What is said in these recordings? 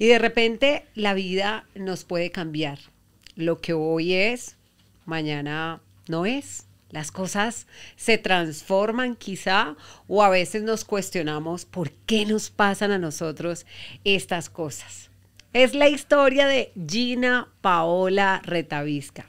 Y de repente la vida nos puede cambiar. Lo que hoy es, mañana no es. Las cosas se transforman quizá o a veces nos cuestionamos por qué nos pasan a nosotros estas cosas. Es la historia de Gina Paola Retavisca.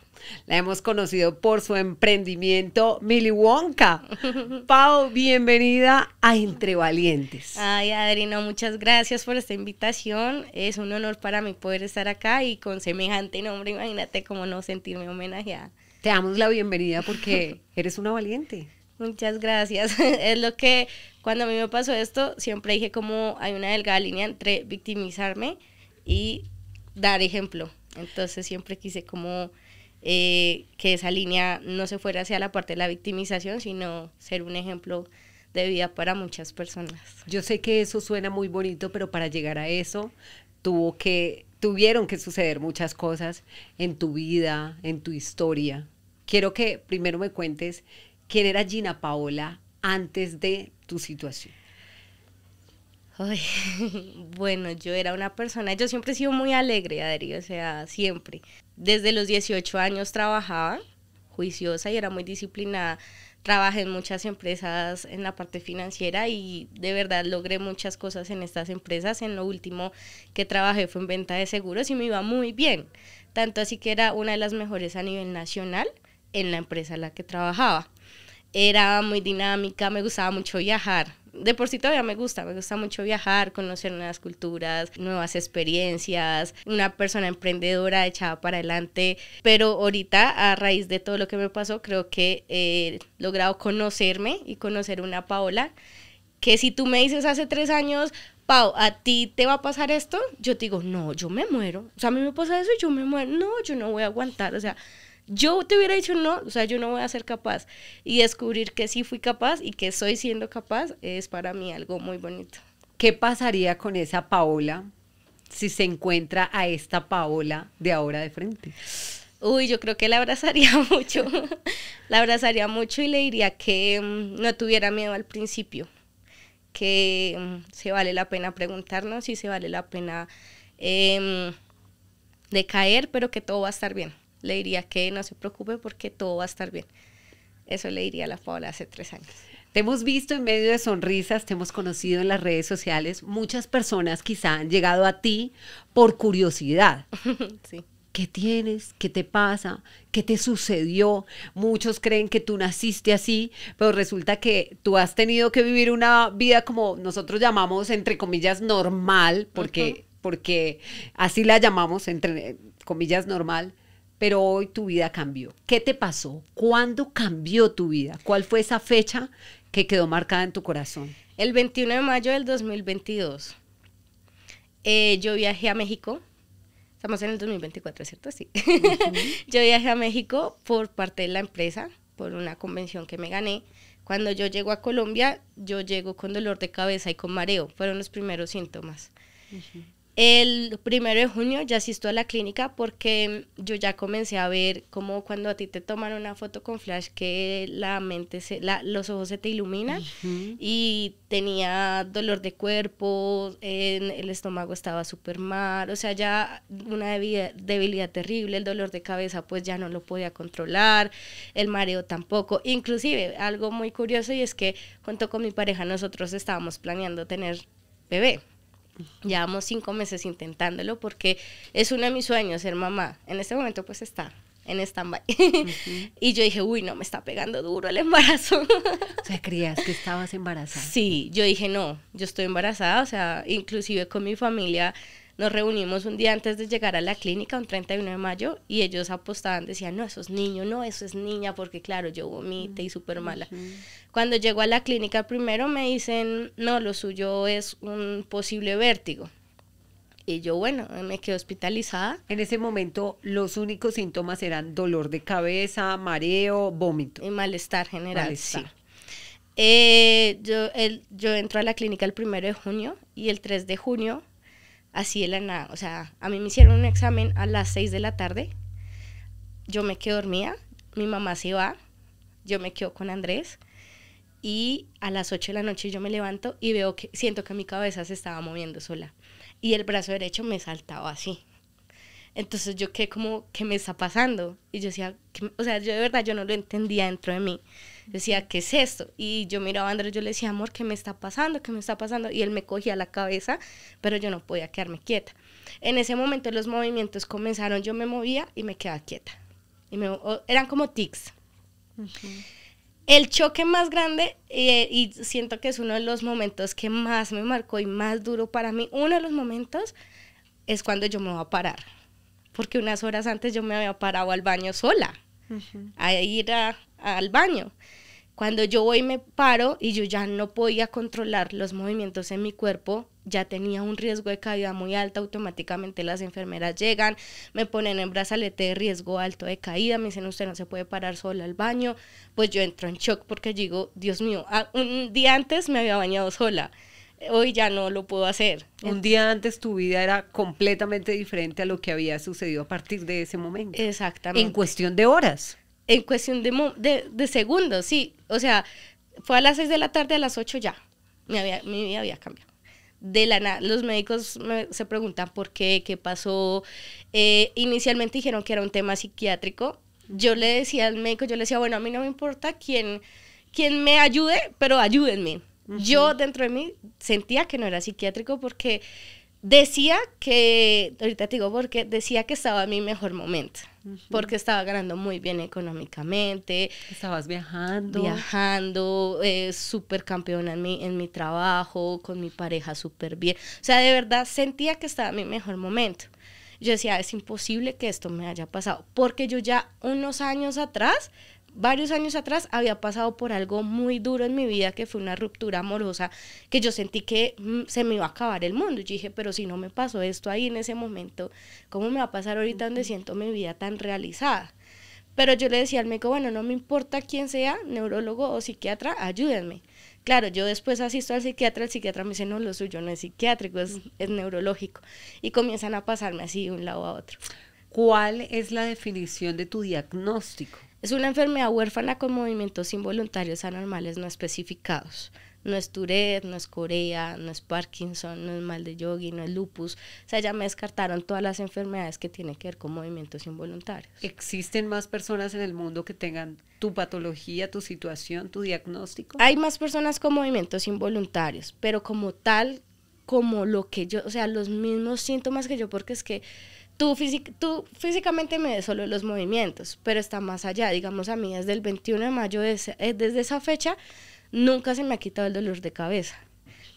La hemos conocido por su emprendimiento Mili Wonka. Pau, bienvenida a Entre Valientes. Ay, Adriano, muchas gracias por esta invitación. Es un honor para mí poder estar acá y con semejante nombre, imagínate cómo no sentirme homenajeada. Te damos la bienvenida porque eres una valiente. Muchas gracias. Es lo que cuando a mí me pasó esto, siempre dije como hay una delgada línea entre victimizarme y dar ejemplo. Entonces siempre quise como eh, que esa línea no se fuera hacia la parte de la victimización, sino ser un ejemplo de vida para muchas personas. Yo sé que eso suena muy bonito, pero para llegar a eso tuvo que, tuvieron que suceder muchas cosas en tu vida, en tu historia. Quiero que primero me cuentes quién era Gina Paola antes de tu situación. bueno, yo era una persona, yo siempre he sido muy alegre, Adri, o sea, siempre. Desde los 18 años trabajaba, juiciosa y era muy disciplinada. Trabajé en muchas empresas en la parte financiera y de verdad logré muchas cosas en estas empresas. En lo último que trabajé fue en venta de seguros y me iba muy bien. Tanto así que era una de las mejores a nivel nacional en la empresa en la que trabajaba era muy dinámica, me gustaba mucho viajar. De por sí todavía me gusta, me gusta mucho viajar, conocer nuevas culturas, nuevas experiencias, una persona emprendedora echada para adelante, pero ahorita a raíz de todo lo que me pasó creo que he logrado conocerme y conocer una Paola que si tú me dices hace tres años, Pau, ¿a ti te va a pasar esto? Yo te digo, no, yo me muero. O sea, a mí me pasa eso y yo me muero. No, yo no voy a aguantar. O sea, yo te hubiera dicho no, o sea, yo no voy a ser capaz. Y descubrir que sí fui capaz y que estoy siendo capaz es para mí algo muy bonito. ¿Qué pasaría con esa Paola si se encuentra a esta Paola de ahora de frente? Uy, yo creo que la abrazaría mucho. la abrazaría mucho y le diría que mm, no tuviera miedo al principio, que mm, se vale la pena preguntarnos si se vale la pena em, De caer pero que todo va a estar bien le diría que no se preocupe porque todo va a estar bien. Eso le diría a la Paola hace tres años. Te hemos visto en medio de sonrisas, te hemos conocido en las redes sociales. Muchas personas quizá han llegado a ti por curiosidad. Sí. ¿Qué tienes? ¿Qué te pasa? ¿Qué te sucedió? Muchos creen que tú naciste así, pero resulta que tú has tenido que vivir una vida como nosotros llamamos, entre comillas, normal, porque, porque así la llamamos, entre comillas, normal pero hoy tu vida cambió. ¿Qué te pasó? ¿Cuándo cambió tu vida? ¿Cuál fue esa fecha que quedó marcada en tu corazón? El 21 de mayo del 2022. Eh, yo viajé a México. Estamos en el 2024, ¿cierto? Sí. yo viajé a México por parte de la empresa, por una convención que me gané. Cuando yo llego a Colombia, yo llego con dolor de cabeza y con mareo. Fueron los primeros síntomas. El primero de junio ya asistí a la clínica porque yo ya comencé a ver como cuando a ti te toman una foto con flash que la mente, se, la, los ojos se te iluminan y tenía dolor de cuerpo, en el estómago estaba súper mal, o sea, ya una debilidad, debilidad, terrible, el dolor de cabeza pues ya no lo podía controlar, el mareo tampoco, inclusive algo muy curioso y es que junto con mi pareja nosotros estábamos planeando tener bebé. Llevamos cinco meses intentándolo porque es uno de mis sueños ser mamá. En este momento pues está en stand-by. y yo dije, uy, no, me está pegando duro el embarazo. o sea, creías que estabas embarazada. Sí, yo dije, no, yo estoy embarazada, o sea, inclusive con mi familia nos reunimos un día antes de llegar a la clínica, un 31 de mayo, y ellos apostaban, decían, no, eso es niño, no, eso es niña, porque claro, yo vomité y súper mala. Cuando llego a la clínica primero me dicen, no, lo suyo es un posible vértigo. Y yo, bueno, me quedo hospitalizada. En ese momento, los únicos síntomas eran dolor de cabeza, mareo, vómito. Y malestar general, sí. Eh, yo, el, yo entro a la clínica el primero de junio y el 3 de junio así de la nada. O sea, a mí me hicieron un examen a las 6 de la tarde, yo me quedo dormida, mi mamá se va, yo me quedo con Andrés y a las 8 de la noche yo me levanto y veo que siento que mi cabeza se estaba moviendo sola y el brazo derecho me saltaba así. Entonces yo quedé como, ¿qué me está pasando? Y yo decía, o sea, yo de verdad yo no lo entendía dentro de mí decía, ¿qué es esto? Y yo miraba a Andrés, yo le decía, amor, ¿qué me está pasando? ¿Qué me está pasando? Y él me cogía la cabeza, pero yo no podía quedarme quieta. En ese momento los movimientos comenzaron, yo me movía y me quedaba quieta. Y eran como tics. El choque más grande, eh, y siento que es uno de los momentos que más me marcó y más duro para mí, uno de los momentos es cuando yo me voy a parar. Porque unas horas antes yo me había parado al baño sola, a ir al baño. Cuando yo voy me paro y yo ya no podía controlar los movimientos en mi cuerpo, ya tenía un riesgo de caída muy alto, automáticamente las enfermeras llegan, me ponen en brazalete de riesgo alto de caída, me dicen usted no se puede parar sola al baño, pues yo entro en shock porque digo, Dios mío, ah, un día antes me había bañado sola, hoy ya no lo puedo hacer. Un día antes tu vida era completamente diferente a lo que había sucedido a partir de ese momento. Exactamente. En cuestión de horas en cuestión de, segundos, sí. O sea, fue a las 6 de la tarde, a las 8 ya. Mi, había, vida había cambiado. De la los médicos se preguntan por qué, qué pasó. Eh, inicialmente dijeron que era un tema psiquiátrico. Yo le decía al médico, yo le decía, bueno, a mí no me importa quién, quién me ayude, pero ayúdenme. Yo dentro de mí sentía que no era psiquiátrico porque Decía que, ahorita te digo porque, decía que estaba en mi mejor momento, porque estaba ganando muy bien económicamente. Estabas viajando. Viajando, eh, súper campeona en mi, en mi trabajo, con mi pareja súper bien. O sea, de verdad sentía que estaba en mi mejor momento. Yo decía, es imposible que esto me haya pasado, porque yo ya unos años atrás varios años atrás había pasado por algo muy duro en mi vida, que fue una ruptura amorosa, que yo sentí que mm, se me iba a acabar el mundo. Y dije, pero si no me pasó esto ahí en ese momento, ¿cómo me va a pasar ahorita donde siento mi vida tan realizada? Pero yo le decía al médico, bueno, no me importa quién sea, neurólogo o psiquiatra, ayúdenme. Claro, yo después asisto al psiquiatra, el psiquiatra me dice, no, lo suyo no es psiquiátrico, es, es neurológico. Y comienzan a pasarme así de un lado a otro. ¿Cuál es la definición de tu diagnóstico? Es una enfermedad huérfana con movimientos involuntarios anormales no especificados. No es Tourette, no es Corea, no es Parkinson, no es mal de yogi, no es lupus. O sea, ya me descartaron todas las enfermedades que tienen que ver con movimientos involuntarios. ¿Existen más personas en el mundo que tengan tu patología, tu situación, tu diagnóstico? Hay más personas con movimientos involuntarios, pero como tal, como lo que yo, o sea, los mismos síntomas que yo, porque es que Tú, físicamente me des solo los movimientos, pero está más allá. Digamos, a mí desde el 21 de mayo, eh, desde, esa fecha, nunca se me ha quitado el dolor de cabeza.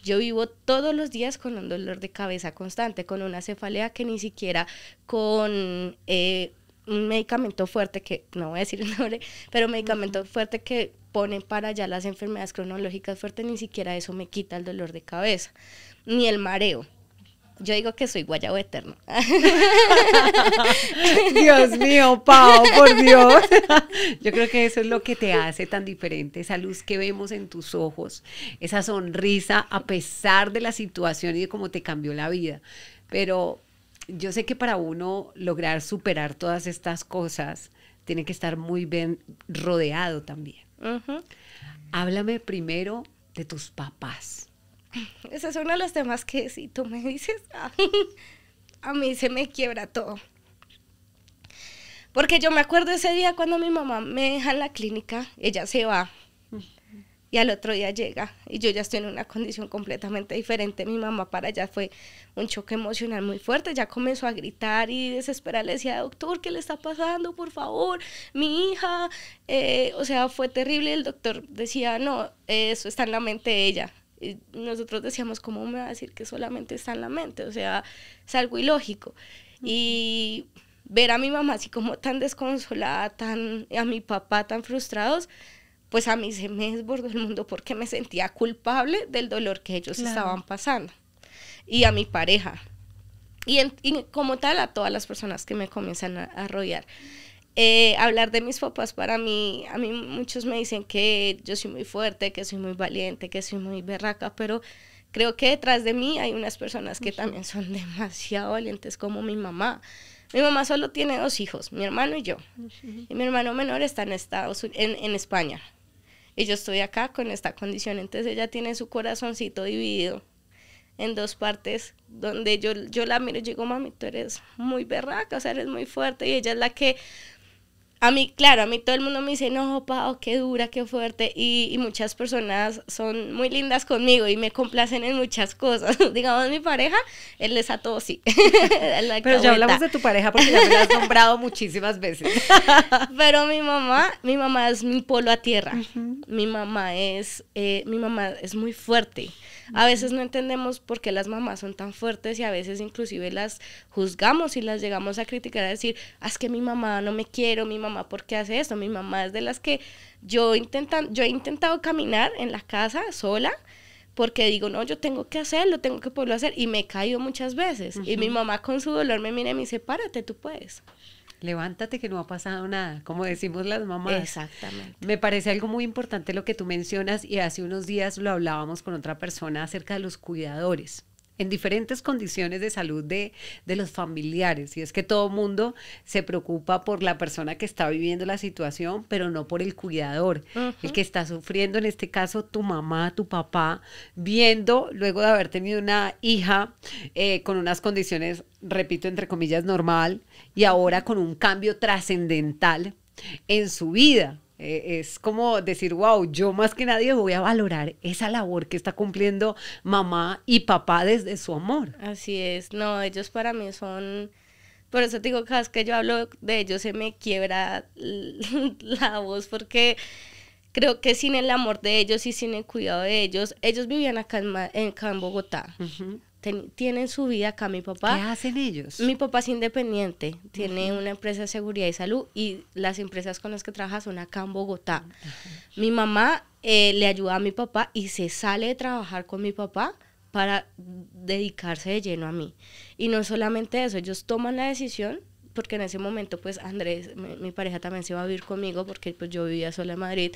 Yo vivo todos los días con un dolor de cabeza constante, con una cefalea que ni siquiera con eh, un medicamento fuerte, que no voy a decir el nombre, pero un medicamento fuerte que pone para allá las enfermedades cronológicas fuertes, ni siquiera eso me quita el dolor de cabeza, ni el mareo. Yo digo que soy guayabo eterno. Dios mío, Pau, por Dios. Yo creo que eso es lo que te hace tan diferente, esa luz que vemos en tus ojos, esa sonrisa a pesar de la situación y de cómo te cambió la vida. Pero yo sé que para uno lograr superar todas estas cosas, tiene que estar muy bien rodeado también. Háblame primero de tus papás. ese es uno de los temas que si tú me dices, a mí se me quiebra todo. Porque yo me acuerdo ese día cuando mi mamá me deja en la clínica, ella se va y al otro día llega y yo ya estoy en una condición completamente diferente. Mi mamá para allá fue un choque emocional muy fuerte, ya comenzó a gritar y desesperada le decía, doctor, ¿qué le está pasando? Por favor, mi hija. Eh, o sea, fue terrible. El doctor decía, no, eso está en la mente de ella nosotros decíamos, ¿cómo me va a decir que solamente está en la mente? O sea, es algo ilógico. Y ver a mi mamá así como tan desconsolada, tan, a mi papá tan frustrados, pues a mí se me desbordó el mundo porque me sentía culpable del dolor que ellos estaban pasando. Y a mi pareja. Y, como tal a todas las personas que me comienzan a, a rodear. Eh, hablar de mis papás para mí, a mí muchos me dicen que yo soy muy fuerte, que soy muy valiente, que soy muy berraca, pero creo que detrás de mí hay unas personas que también son demasiado valientes como mi mamá. Mi mamá solo tiene dos hijos, mi hermano y yo. Y mi hermano menor está en Estados España. Y yo estoy acá con esta condición, entonces ella tiene su corazoncito dividido en dos partes, donde yo, yo la miro y digo, mami, tú eres muy berraca, o sea, eres muy fuerte, y ella es la que a mí, claro, a mí todo el mundo me dice, no, qué dura, qué fuerte. Y, muchas personas son muy lindas conmigo y me complacen en muchas cosas. Digamos, mi pareja, él es a todos sí. Pero ya hablamos de tu pareja porque ya me has nombrado muchísimas veces. Pero mi mamá, mi mamá es mi polo a tierra. Mi mamá es, eh, mi mamá es muy fuerte. A veces no entendemos por qué las mamás son tan fuertes y a veces inclusive las juzgamos y las llegamos a criticar, a decir, ah, es que mi mamá no me quiero, mi mamá por qué hace esto, mi mamá es de las que yo, intentan, yo he intentado caminar en la casa sola porque digo, no, yo tengo que hacerlo, tengo que poderlo hacer, y me he muchas veces. Y mi mamá con su dolor me mira y me dice, párate, tú puedes levántate que no ha pasado nada, como decimos las mamás. Exactamente. Me parece algo muy importante lo que tú mencionas y hace unos días lo hablábamos con otra persona acerca de los cuidadores en diferentes condiciones de salud de, los familiares. Y es que todo mundo se preocupa por la persona que está viviendo la situación, pero no por el cuidador, el que está sufriendo, en este caso tu mamá, tu papá, viendo luego de haber tenido una hija eh, con unas condiciones, repito, entre comillas, normal, y ahora con un cambio trascendental en su vida eh, es como decir, wow, yo más que nadie voy a valorar esa labor que está cumpliendo mamá y papá desde su amor. Así es, no, ellos para mí son... Por eso te digo, cada vez que yo hablo de ellos se me quiebra la voz porque creo que sin el amor de ellos y sin el cuidado de ellos, ellos vivían acá en, Bogotá tienen su vida acá. Mi papá. ¿Qué hacen ellos? Mi papá es independiente, tiene una empresa de seguridad y salud y las empresas con las que trabaja son acá en Bogotá. Mi mamá eh, le ayuda a mi papá y se sale de trabajar con mi papá para dedicarse de lleno a mí. Y no solamente eso, ellos toman la decisión porque en ese momento pues Andrés, mi, mi, pareja también se iba a vivir conmigo porque pues yo vivía sola en Madrid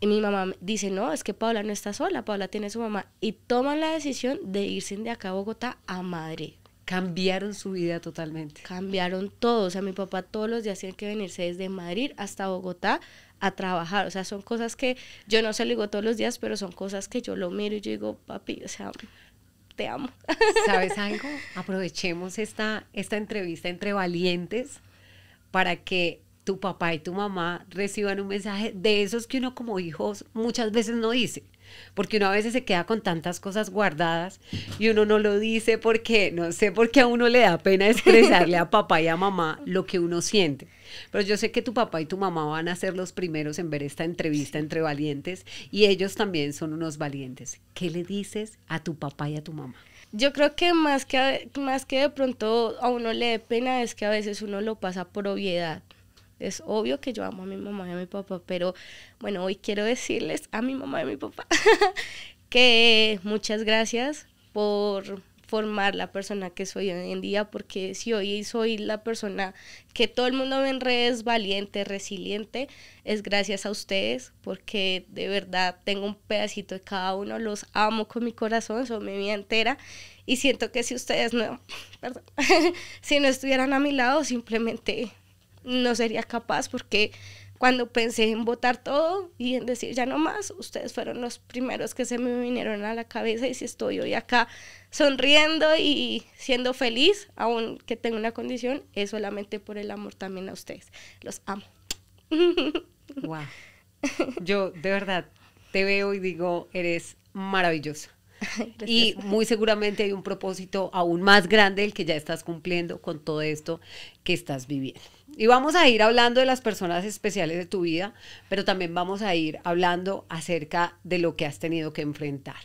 y mi mamá dice, no, es que Paula no está sola, Paula tiene su mamá. Y toman la decisión de irse de acá a Bogotá a Madrid. Cambiaron su vida totalmente. Cambiaron todo. O sea, mi papá todos los días tiene que venirse desde Madrid hasta Bogotá a trabajar. O sea, son cosas que yo no se lo digo todos los días, pero son cosas que yo lo miro y yo digo, papi, o sea, te amo. ¿Sabes algo? Aprovechemos esta, esta entrevista entre valientes para que tu papá y tu mamá reciban un mensaje de esos que uno como hijos muchas veces no dice. Porque uno a veces se queda con tantas cosas guardadas y uno no lo dice porque, no sé, porque a uno le da pena expresarle a papá y a mamá lo que uno siente. Pero yo sé que tu papá y tu mamá van a ser los primeros en ver esta entrevista entre valientes y ellos también son unos valientes. ¿Qué le dices a tu papá y a tu mamá? Yo creo que más que, más que de pronto a uno le dé pena es que a veces uno lo pasa por obviedad es obvio que yo amo a mi mamá y a mi papá, pero bueno, hoy quiero decirles a mi mamá y a mi papá que muchas gracias por formar la persona que soy hoy en día, porque si hoy soy la persona que todo el mundo ve en redes, valiente, resiliente, es gracias a ustedes, porque de verdad tengo un pedacito de cada uno, los amo con mi corazón, son mi vida entera, y siento que si ustedes no, perdón, si no estuvieran a mi lado, simplemente no sería capaz porque cuando pensé en votar todo y en decir ya no más, ustedes fueron los primeros que se me vinieron a la cabeza y si estoy hoy acá sonriendo y siendo feliz, aunque tengo una condición, es solamente por el amor también a ustedes. Los amo. Wow. Yo de verdad te veo y digo, eres maravilloso Y muy seguramente hay un propósito aún más grande el que ya estás cumpliendo con todo esto que estás viviendo. Y vamos a ir hablando de las personas especiales de tu vida, pero también vamos a ir hablando acerca de lo que has tenido que enfrentar.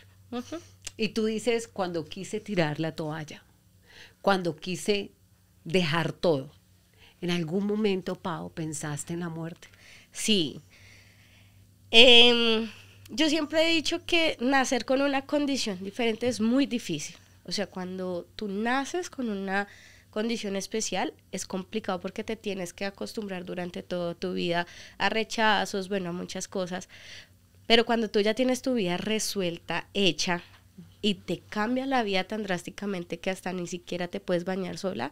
Y tú dices, cuando quise tirar la toalla, cuando quise dejar todo, ¿en algún momento, Pau, pensaste en la muerte? Sí. Em, yo siempre he dicho que nacer con una condición diferente es muy difícil. O sea, cuando tú naces con una condición especial es complicado porque te tienes que acostumbrar durante toda tu vida a rechazos, bueno, a muchas cosas. Pero cuando tú ya tienes tu vida resuelta, hecha, y te cambia la vida tan drásticamente que hasta ni siquiera te puedes bañar sola,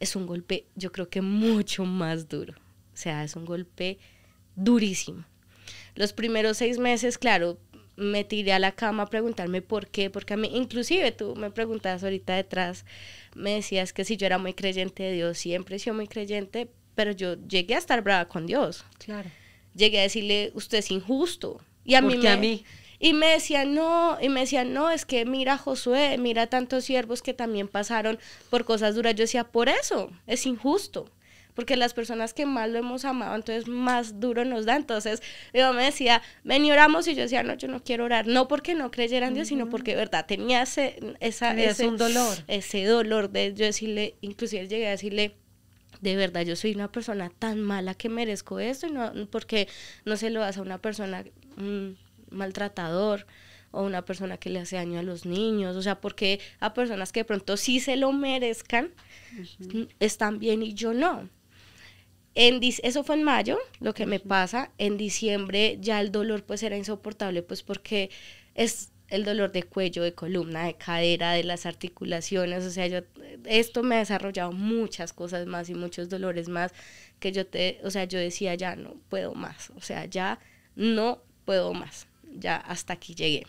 es un golpe yo creo que mucho más duro. O sea, es un golpe durísimo. Los primeros seis meses, claro, me tiré a la cama a preguntarme por qué, porque a mí, inclusive tú me preguntabas ahorita detrás, me decías que si yo era muy creyente de Dios, siempre he sido muy creyente, pero yo llegué a estar brava con Dios. Claro. Llegué a decirle, usted es injusto. Y a mí A mí? Y me decían, no, y me decían, no, es que mira Josué, mira tantos siervos que también pasaron por cosas duras. Yo decía, por eso, es injusto porque las personas que más lo hemos amado, entonces más duro nos da. Entonces, yo me decía, ven y oramos, y yo decía, no, yo no quiero orar, no porque no creyeran Dios, sino porque, verdad, tenía ese, esa, ese, un dolor. Ese dolor de yo decirle, inclusive llegué a decirle, de verdad, yo soy una persona tan mala que merezco esto, y no, porque no se lo hace a una persona mm, maltratador, o una persona que le hace daño a los niños, o sea, porque a personas que de pronto sí se lo merezcan, están bien y yo no. En eso fue en mayo, lo que me pasa. En diciembre ya el dolor pues era insoportable, pues porque es el dolor de cuello, de columna, de cadera, de las articulaciones. O sea, yo, esto me ha desarrollado muchas cosas más y muchos dolores más que yo te, o sea, yo decía ya no puedo más. O sea, ya no puedo más. Ya hasta aquí llegué.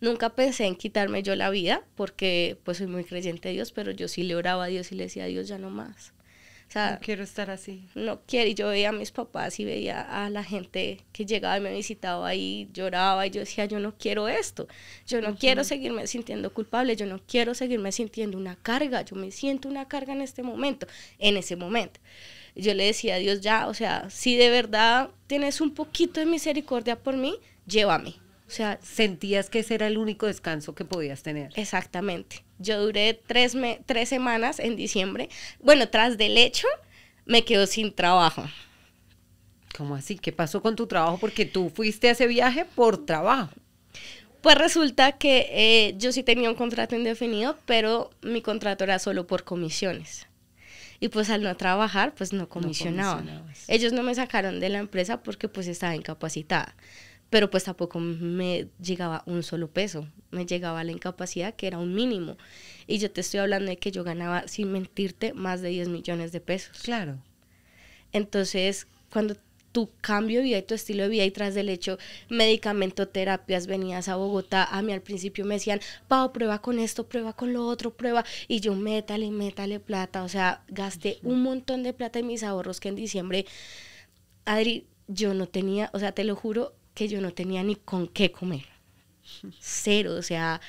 Nunca pensé en quitarme yo la vida porque pues soy muy creyente de Dios, pero yo sí le oraba a Dios y le decía a Dios ya no más no quiero estar así. No quiero. Y yo veía a mis papás y veía a la gente que llegaba y me visitaba y lloraba y yo decía, yo no quiero esto. Yo no quiero seguirme sintiendo culpable. Yo no quiero seguirme sintiendo una carga. Yo me siento una carga en este momento, en ese momento. Yo le decía a Dios, ya, o sea, si de verdad tienes un poquito de misericordia por mí, llévame o sea, sentías que ese era el único descanso que podías tener. Exactamente. Yo duré tres, semanas en diciembre. Bueno, tras del hecho, me quedo sin trabajo. ¿Cómo así? ¿Qué pasó con tu trabajo? Porque tú fuiste a ese viaje por trabajo. Pues resulta que eh, yo sí tenía un contrato indefinido, pero mi contrato era solo por comisiones. Y pues al no trabajar, pues no comisionaba Ellos no me sacaron de la empresa porque pues estaba incapacitada pero pues tampoco me llegaba un solo peso, me llegaba la incapacidad que era un mínimo. Y yo te estoy hablando de que yo ganaba, sin mentirte, más de 10 millones de pesos. Claro. Entonces, cuando tu cambio de vida y tu estilo de vida y tras del hecho medicamentos terapias, venías a Bogotá, a mí al principio me decían, Pau, prueba con esto, prueba con lo otro, prueba, y yo métale, métale plata, o sea, gasté un montón de plata en mis ahorros que en diciembre, Adri, yo no tenía, o sea, te lo juro, que yo no tenía ni con qué comer. Cero, o sea,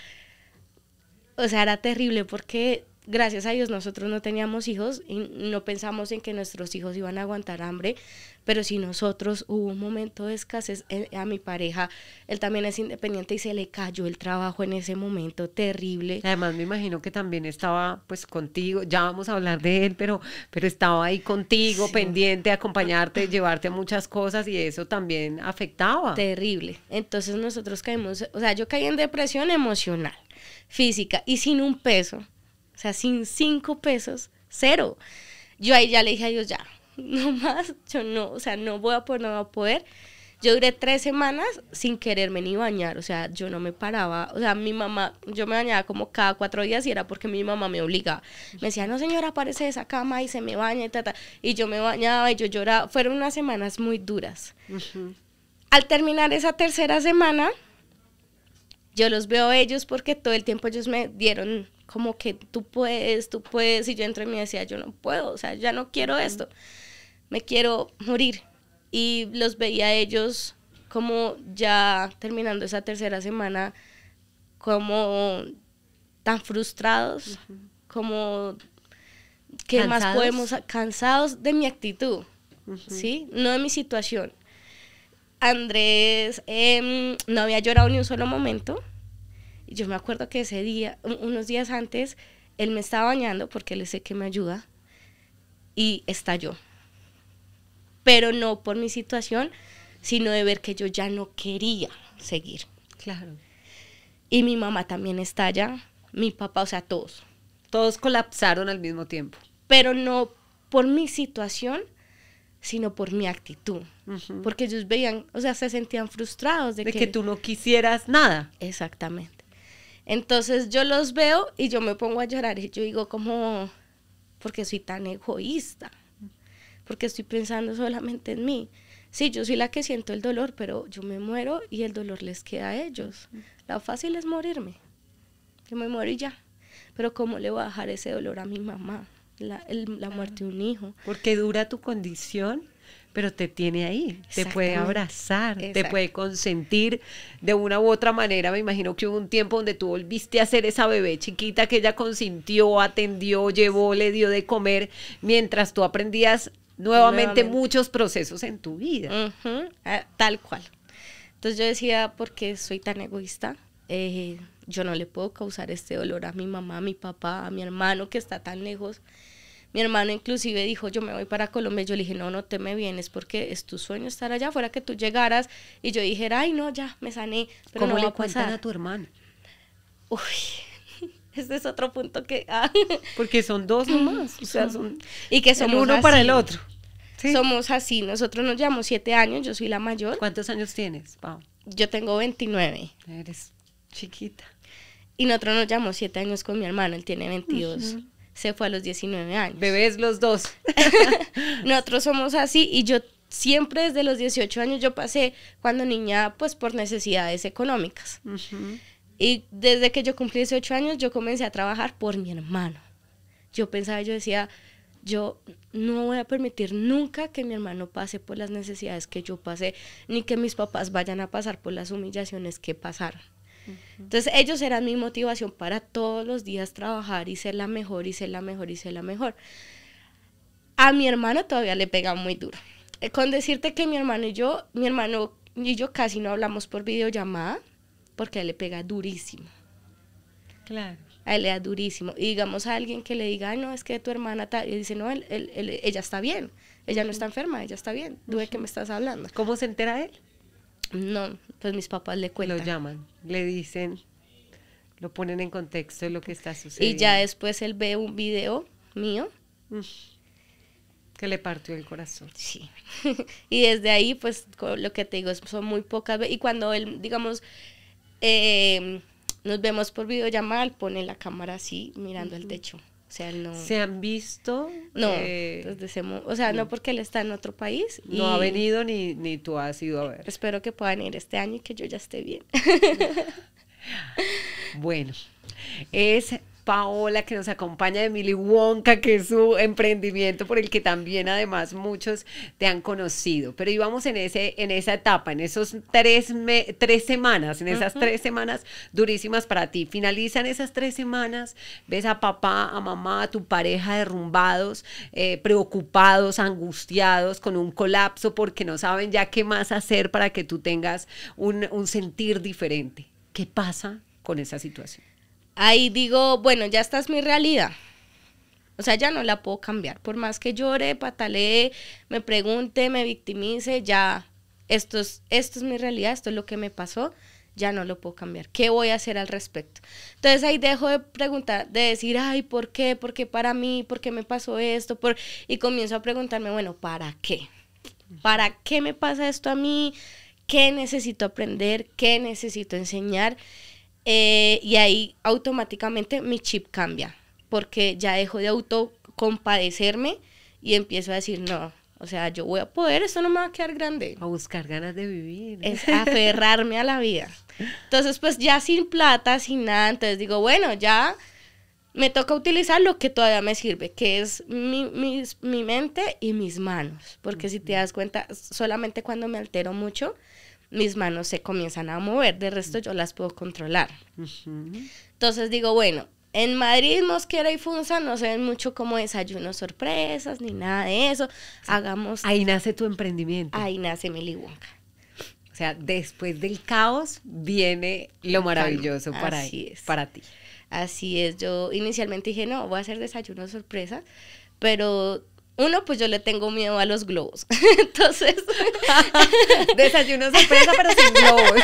o sea, era terrible porque gracias a Dios nosotros no teníamos hijos y no pensamos en que nuestros hijos iban a aguantar hambre, pero si nosotros hubo un momento de escasez eh, a mi pareja, él también es independiente y se le cayó el trabajo en ese momento terrible. Además me imagino que también estaba pues contigo, ya vamos a hablar de él, pero, pero estaba ahí contigo, pendiente, acompañarte, llevarte muchas cosas y eso también afectaba. Terrible. Entonces nosotros caímos, o sea, yo caí en depresión emocional, física y sin un peso o sea, sin cinco pesos, cero. Yo ahí ya le dije a Dios, ya, no más, yo no, o sea, no voy a poder, no voy a poder. Yo duré tres semanas sin quererme ni bañar, o sea, yo no me paraba, o sea, mi mamá, yo me bañaba como cada cuatro días y era porque mi mamá me obligaba. Me decía, no señora, aparece de esa cama y se me baña y ta, Y yo me bañaba y yo lloraba. Fueron unas semanas muy duras. Al terminar esa tercera semana, yo los veo a ellos porque todo el tiempo ellos me dieron como que tú puedes, tú puedes, y yo y me decía, yo no puedo, o sea, ya no quiero esto, me quiero morir. Y los veía a ellos como ya terminando esa tercera semana, como tan frustrados, como, que más podemos? Cansados de mi actitud, ¿sí? No de mi situación. Andrés em, no había llorado ni un solo momento yo me acuerdo que ese día, unos días antes, él me estaba bañando porque le sé que me ayuda y estalló. Pero no por mi situación, sino de ver que yo ya no quería seguir. Claro. Y mi mamá también estalla, mi papá, o sea, todos. Todos colapsaron al mismo tiempo. Pero no por mi situación, sino por mi actitud. Porque ellos veían, o sea, se sentían frustrados de, que, tú no quisieras nada. Exactamente. Entonces yo los veo y yo me pongo a llorar y yo digo como, porque soy tan egoísta, porque estoy pensando solamente en mí. Sí, yo soy la que siento el dolor, pero yo me muero y el dolor les queda a ellos. Lo fácil es morirme. Yo me muero y ya. Pero ¿cómo le voy a dejar ese dolor a mi mamá? La, la muerte de un hijo. Porque dura tu condición pero te tiene ahí, te puede abrazar, te puede consentir de una u otra manera. Me imagino que hubo un tiempo donde tú volviste a ser esa bebé chiquita que ella consintió, atendió, llevó, le dio de comer, mientras tú aprendías nuevamente, muchos procesos en tu vida. Ah, tal cual. Entonces yo decía, porque soy tan egoísta? Eh, yo no le puedo causar este dolor a mi mamá, a mi papá, a mi hermano que está tan lejos. Mi hermano inclusive dijo, yo me voy para Colombia. Yo le dije, no, no te me vienes porque es tu sueño estar allá. Fuera que tú llegaras y yo dijera, ay, no, ya, me sané. ¿Cómo le cuesta a tu hermano? Uy, este es otro punto que... Ah, porque son dos nomás. o sea, son, y que somos uno para el otro. Somos así. Nosotros nos llevamos siete años, yo soy la mayor. ¿Cuántos años tienes, Pau? Yo tengo 29. Eres chiquita. Y nosotros nos llamamos siete años con mi hermano, él tiene 22 se fue a los 19 años. Bebés los dos. Nosotros somos así y yo siempre desde los 18 años yo pasé cuando niña pues por necesidades económicas. Y desde que yo cumplí 18 años yo comencé a trabajar por mi hermano. Yo pensaba, yo decía, yo no voy a permitir nunca que mi hermano pase por las necesidades que yo pasé, ni que mis papás vayan a pasar por las humillaciones que pasaron. Entonces ellos eran mi motivación para todos los días trabajar y ser la mejor y ser la mejor y ser la mejor. A mi hermano todavía le pega muy duro. Eh, con decirte que mi hermano y yo, mi hermano y yo casi no hablamos por videollamada porque a él le pega durísimo. Claro. A él le da durísimo. Y digamos a alguien que le diga, no, es que tu hermana está, y dice, no, ella está bien, ella no está enferma, ella está bien, de qué me estás hablando? ¿Cómo se entera él? No, pues mis papás le cuentan. Lo llaman, le dicen, lo ponen en contexto de lo que está sucediendo. Y ya después él ve un video mío. Mm, que le partió el corazón. Sí. y desde ahí, pues, lo que te digo, son muy pocas veces. Y cuando él, digamos, eh, nos vemos por videollamada, él pone la cámara así, mirando el techo no. ¿Se han visto? No. Eh, pues, o sea, no mm. porque él está en otro país. no ha venido ni, ni tú has ido a ver. Espero que puedan ir este año y que yo ya esté bien. bueno, es Paola que nos acompaña de Mili Wonka, que es su emprendimiento por el que también además muchos te han conocido. Pero íbamos en, ese, en esa etapa, en esos tres, semanas, en esas tres semanas durísimas para ti. Finalizan esas tres semanas, ves a papá, a mamá, a tu pareja derrumbados, eh, preocupados, angustiados, con un colapso porque no saben ya qué más hacer para que tú tengas un, un sentir diferente. ¿Qué pasa con esa situación? ahí digo, bueno, ya esta es mi realidad. O sea, ya no la puedo cambiar. Por más que llore, patalee, me pregunte, me victimice, ya esto es, esto es mi realidad, esto es lo que me pasó, ya no lo puedo cambiar. ¿Qué voy a hacer al respecto? Entonces ahí dejo de preguntar, de decir, ay, ¿por qué? ¿Por qué para mí? ¿Por qué me pasó esto? Y comienzo a preguntarme, bueno, ¿para qué? ¿Para qué me pasa esto a mí? ¿Qué necesito aprender? ¿Qué necesito enseñar? Eh, y ahí automáticamente mi chip cambia, porque ya dejo de compadecerme y empiezo a decir, no, o sea, yo voy a poder, esto no me va a quedar grande. A buscar ganas de vivir. Es aferrarme a la vida. Entonces, pues ya sin plata, sin nada, entonces digo, bueno, ya me toca utilizar lo que todavía me sirve, que es mi, mente y mis manos. Porque si te das cuenta, solamente cuando me altero mucho, mis manos se comienzan a mover, de resto yo las puedo controlar. Entonces digo, bueno, en Madrid, Mosquera y Funza no se ven mucho como desayunos sorpresas ni nada de eso. Hagamos. Ahí nace tu emprendimiento. Ahí nace libuca. O sea, después del caos viene lo maravilloso para, para ti. Así es. Yo inicialmente dije, no, voy a hacer desayunos sorpresa pero uno, pues yo le tengo miedo a los globos. Entonces. Desayuno sorpresa, pero sin globos.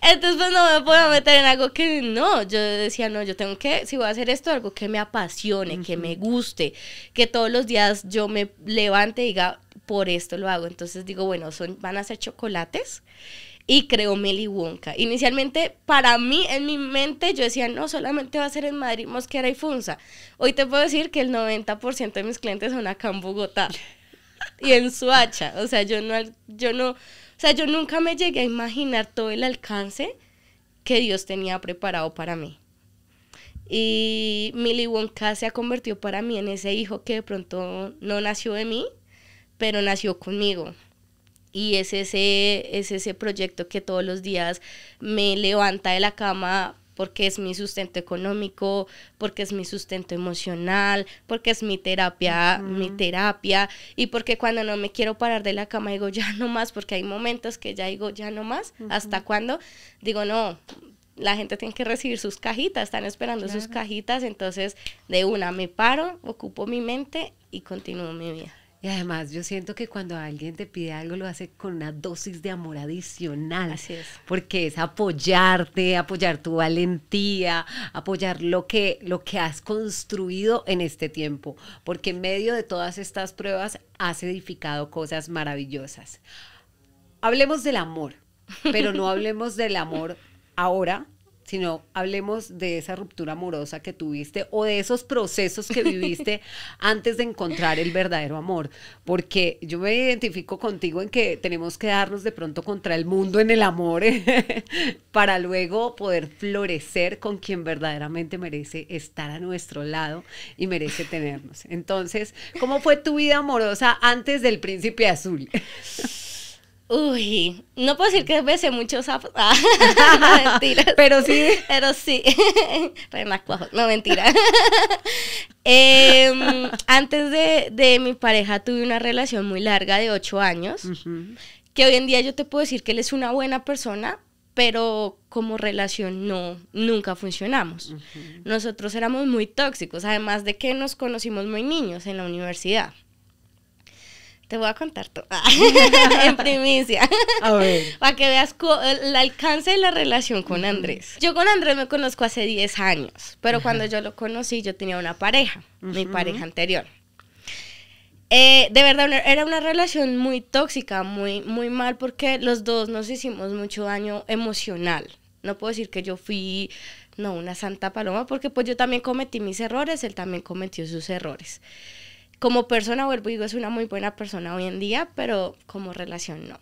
Entonces, pues, no me puedo meter en algo que no. Yo decía, no, yo tengo que, si voy a hacer esto, algo que me apasione, que me guste, que todos los días yo me levante y diga, por esto lo hago. Entonces digo, bueno, son, van a ser chocolates y creó Meli Wonka. Inicialmente, para mí, en mi mente, yo decía, no, solamente va a ser en Madrid, Mosquera y Funza. Hoy te puedo decir que el 90% de mis clientes son acá en Bogotá y en Suacha. O sea, yo no, yo no, o sea, yo nunca me llegué a imaginar todo el alcance que Dios tenía preparado para mí. Y Milly Wonka se ha convertido para mí en ese hijo que de pronto no nació de mí, pero nació conmigo y es ese, es ese proyecto que todos los días me levanta de la cama porque es mi sustento económico, porque es mi sustento emocional, porque es mi terapia, mi terapia, y porque cuando no me quiero parar de la cama digo ya no más, porque hay momentos que ya digo ya no más, hasta cuando digo no, la gente tiene que recibir sus cajitas, están esperando sus cajitas, entonces de una me paro, ocupo mi mente y continúo mi vida. Y además yo siento que cuando alguien te pide algo lo hace con una dosis de amor adicional. Así es. Porque es apoyarte, apoyar tu valentía, apoyar lo que, lo que has construido en este tiempo. Porque en medio de todas estas pruebas has edificado cosas maravillosas. Hablemos del amor, pero no hablemos del amor ahora, sino hablemos de esa ruptura amorosa que tuviste o de esos procesos que viviste antes de encontrar el verdadero amor, porque yo me identifico contigo en que tenemos que darnos de pronto contra el mundo en el amor para luego poder florecer con quien verdaderamente merece estar a nuestro lado y merece tenernos. Entonces, ¿cómo fue tu vida amorosa antes del príncipe azul? Uy, no puedo decir que besé muchos sapos. mentiras. Pero sí. Pero sí. no, mentira. Em, antes de, mi pareja tuve una relación muy larga de ocho años. Que hoy en día yo te puedo decir que él es una buena persona, pero como relación no, nunca funcionamos. Nosotros éramos muy tóxicos, además de que nos conocimos muy niños en la universidad. Te voy a contar todo. Ah, en primicia. A ver. Para que veas el alcance de la relación con Andrés. Yo con Andrés me conozco hace 10 años, pero cuando yo lo conocí yo tenía una pareja, mi pareja anterior. Eh, de verdad, era una relación muy tóxica, muy, muy mal, porque los dos nos hicimos mucho daño emocional. No puedo decir que yo fui, no, una santa paloma, porque pues yo también cometí mis errores, él también cometió sus errores como persona, vuelvo y digo, es una muy buena persona hoy en día, pero como relación no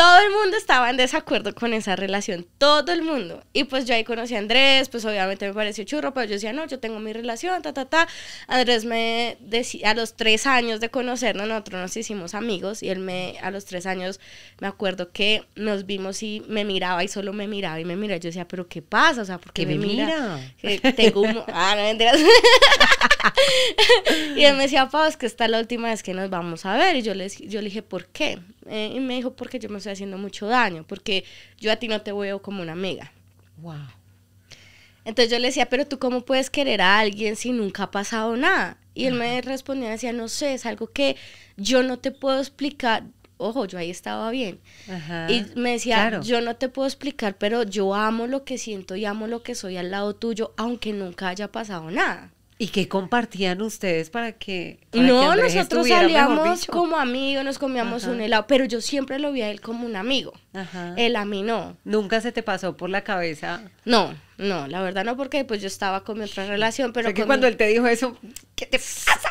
todo el mundo estaba en desacuerdo con esa relación, todo el mundo. Y pues yo ahí conocí a Andrés, pues obviamente me pareció churro, pero yo decía, no, yo tengo mi relación, ta, ta, ta. Andrés me decía, a los tres años de conocernos, nosotros nos hicimos amigos y él me, a los tres años, me acuerdo que nos vimos y me miraba y solo me miraba y me miraba. Yo decía, pero ¿qué pasa? O sea, ¿por qué, me, mira? Eh, ah, no y él me decía, pa, es que esta es la última vez que nos vamos a ver. Y yo le, yo le dije, ¿por qué? Eh, y me dijo, porque yo me estoy haciendo mucho daño, porque yo a ti no te veo como una amiga. Wow. Entonces yo le decía, pero tú cómo puedes querer a alguien si nunca ha pasado nada. Y él me respondía, decía, no sé, es algo que yo no te puedo explicar. Ojo, yo ahí estaba bien. Y me decía, yo no te puedo explicar, pero yo amo lo que siento y amo lo que soy al lado tuyo, aunque nunca haya pasado nada. ¿Y qué compartían ustedes para que... no, nosotros salíamos como amigos, nos comíamos un helado, pero yo siempre lo vi a él como un amigo. Ajá. Él a mí no. ¿Nunca se te pasó por la cabeza? No, no, la verdad no, porque pues yo estaba con mi otra relación, pero... que cuando él te dijo eso, ¿qué te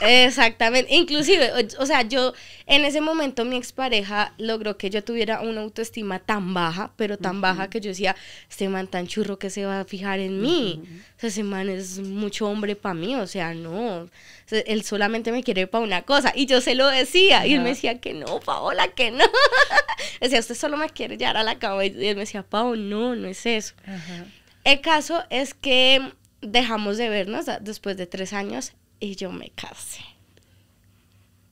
Exactamente, inclusive, o, sea, yo en ese momento mi expareja logró que yo tuviera una autoestima tan baja, pero tan baja que yo decía, este man tan churro que se va a fijar en mí, o sea, ese man es mucho hombre para mí, o sea, no, él solamente me quiere para una cosa, y yo se lo decía, y él me decía que no, Paola, que no, decía, usted solo me quiere llevar a la cama, y él me decía, Pao, no, no es eso. Ajá. El caso es que dejamos de vernos después de tres años y yo me casé.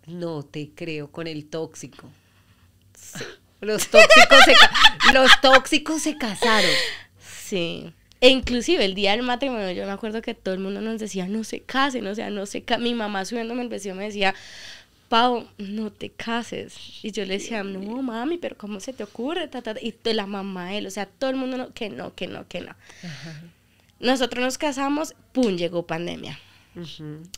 No te creo con el tóxico. Los tóxicos se, los tóxicos se casaron. Sí. E inclusive el día del matrimonio, yo me acuerdo que todo el mundo nos decía, no se casen, o sea, no se casen. Mi mamá subiéndome el vestido me decía, Pau, no te cases. Y yo le decía, no, mami, pero ¿cómo se te ocurre? Y la mamá él, o sea, todo el mundo, no, que no, que no, que no. Nosotros nos casamos, pum, llegó pandemia.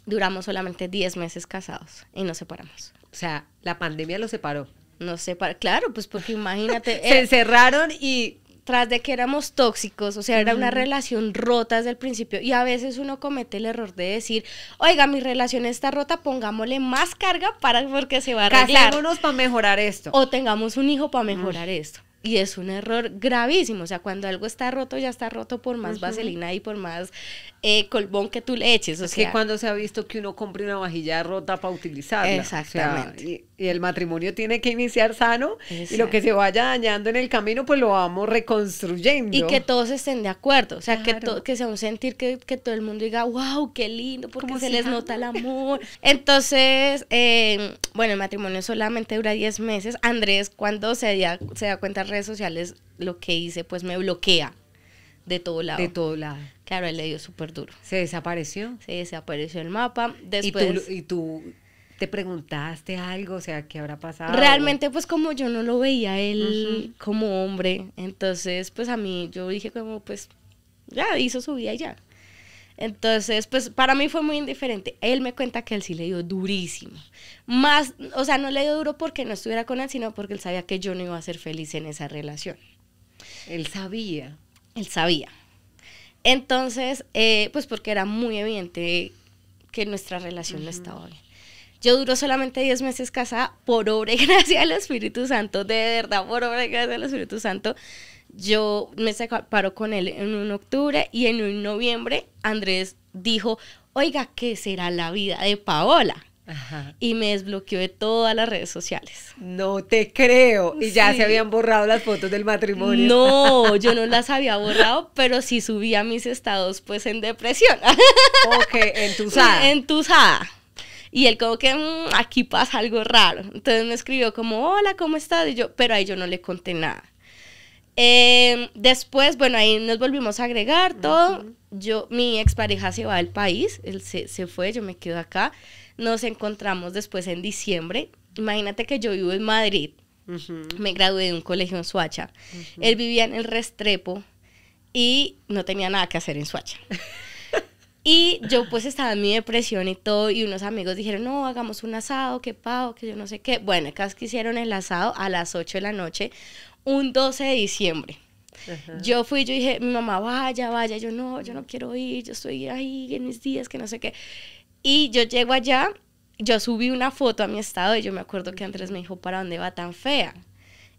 Duramos solamente 10 meses casados y nos separamos. O sea, la pandemia lo separó. No sé, claro, pues porque imagínate. se eh, encerraron y tras de que éramos tóxicos, o sea, era una relación rota desde el principio y a veces uno comete el error de decir, oiga, mi relación está rota, pongámosle más carga para porque se va a arreglar. Casémonos para mejorar esto. O tengamos un hijo para mejorar esto. Y es un error gravísimo, o sea, cuando algo está roto, ya está roto por más vaselina y por más eh, colbón que tú le eches. O es que cuando se ha visto que uno compre una vajilla rota para utilizarla. Exactamente y el matrimonio tiene que iniciar sano y lo que se vaya dañando en el camino, pues lo vamos reconstruyendo. Y que todos estén de acuerdo, o sea, que, que sea un sentir que, todo el mundo diga, wow, qué lindo, porque se, les ah. nota el amor. Entonces, em, bueno, el matrimonio solamente dura 10 meses. Andrés, cuando se da, se da cuenta en redes sociales lo que hice, pues me bloquea de todo lado. De todo lado. Claro, él le dio súper duro. Se desapareció. Se desapareció el mapa. Después, ¿Y tú, y tú ¿Te preguntaste algo? O sea, ¿qué habrá pasado? Realmente, pues como yo no lo veía él como hombre, entonces pues a mí yo dije como pues ya hizo su vida y ya. Entonces, pues para mí fue muy indiferente. Él me cuenta que él sí le dio durísimo. Más, o sea, no le dio duro porque no estuviera con él, sino porque él sabía que yo no iba a ser feliz en esa relación. Él sabía. Él sabía. Entonces, eh, pues porque era muy evidente que nuestra relación no estaba bien. Yo duró solamente 10 meses casada por obra y gracia del Espíritu Santo, de verdad, por obra y gracia del Espíritu Santo. Yo me separó con él en un octubre y en un noviembre Andrés dijo, oiga, ¿qué será la vida de Paola? Y me desbloqueó de todas las redes sociales. No te creo. Y ya se habían borrado las fotos del matrimonio. No, yo no las había borrado, pero sí subía mis estados pues en depresión. Ok, entusada. Entusada. Y él como que, mm, aquí pasa algo raro. Entonces me escribió como, hola, ¿cómo estás? Y yo, pero ahí yo no le conté nada. Em, después, bueno, ahí nos volvimos a agregar todo. Yo, mi expareja se va al país, él se, fue, yo me quedo acá. Nos encontramos después en diciembre. Imagínate que yo vivo en Madrid. Me gradué de un colegio en Suacha. Él vivía en el Restrepo y no tenía nada que hacer en Suacha. Y yo pues estaba en mi depresión y todo, y unos amigos dijeron, no, hagamos un asado, qué pavo, que yo no sé qué. Bueno, acá que hicieron el asado a las 8 de la noche, un 12 de diciembre. Yo fui, yo dije, mi mamá, vaya, vaya, yo no, yo no quiero ir, yo estoy ahí en mis días, que no sé qué. Y yo llego allá, yo subí una foto a mi estado y yo me acuerdo que Andrés me dijo, ¿para dónde va tan fea?